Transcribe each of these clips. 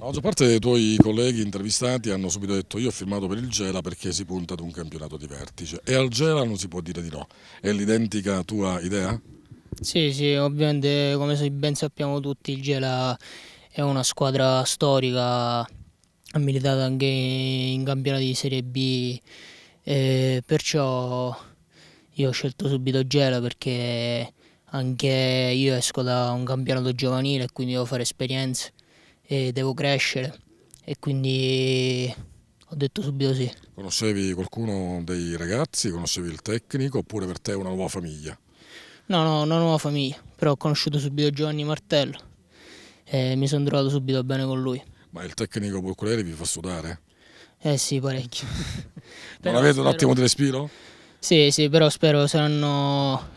La maggior parte dei tuoi colleghi intervistati hanno subito detto io ho firmato per il Gela perché si punta ad un campionato di vertice e al Gela non si può dire di no. È l'identica tua idea? Sì, sì, ovviamente come ben sappiamo tutti il Gela è una squadra storica, ha militato anche in campionati di Serie B, perciò io ho scelto subito Gela perché anche io esco da un campionato giovanile e quindi devo fare esperienze e devo crescere e quindi ho detto subito sì. Conoscevi qualcuno dei ragazzi, conoscevi il tecnico oppure per te una nuova famiglia? No, no, una nuova famiglia, però ho conosciuto subito Giovanni Martello e mi sono trovato subito bene con lui. Ma il tecnico Borculeri vi fa sudare? Eh sì, parecchio. non avete spero... un attimo di respiro? Sì, sì, però spero saranno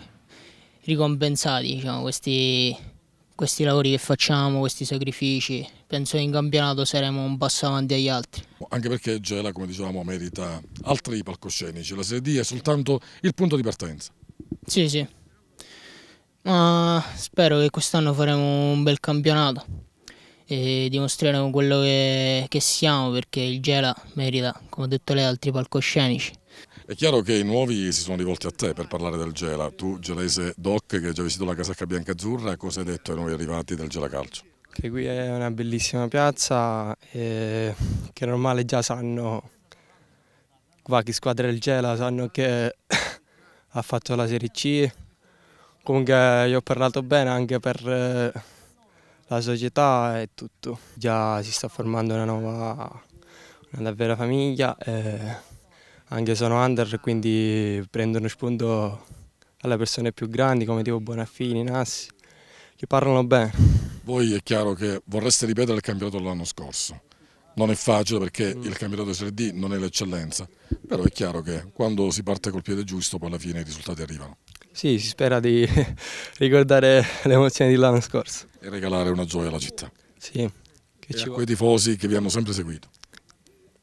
ricompensati diciamo, questi, questi lavori che facciamo, questi sacrifici, penso che in campionato saremo un passo avanti agli altri. Anche perché Gela, come dicevamo, merita altri palcoscenici, la Serie D è soltanto il punto di partenza. Sì, sì, ma spero che quest'anno faremo un bel campionato e dimostreremo quello che, che siamo perché il Gela merita, come ho detto lei, altri palcoscenici. È chiaro che i nuovi si sono rivolti a te per parlare del Gela. Tu, gelese Doc, che hai già visitato la casacca bianca azzurra, cosa hai detto ai nuovi arrivati del Gela Calcio? Che qui è una bellissima piazza e che normale già sanno, qua chi squadra il Gela sanno che ha fatto la Serie C. Comunque io ho parlato bene anche per eh, la società e tutto. Già si sta formando una nuova, una vera famiglia. E anche sono under quindi prendono spunto alle persone più grandi come tipo Bonaffini, Nassi, che parlano bene. Voi è chiaro che vorreste ripetere il campionato dell'anno scorso. Non è facile perché mm. il campionato di Serie D non è l'eccellenza, però è chiaro che quando si parte col piede giusto poi alla fine i risultati arrivano. Sì, si spera di ricordare le emozioni dell'anno scorso. E regalare una gioia alla città. Sì, che e ci a vuole. quei tifosi che vi hanno sempre seguito.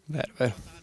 Vero, vero.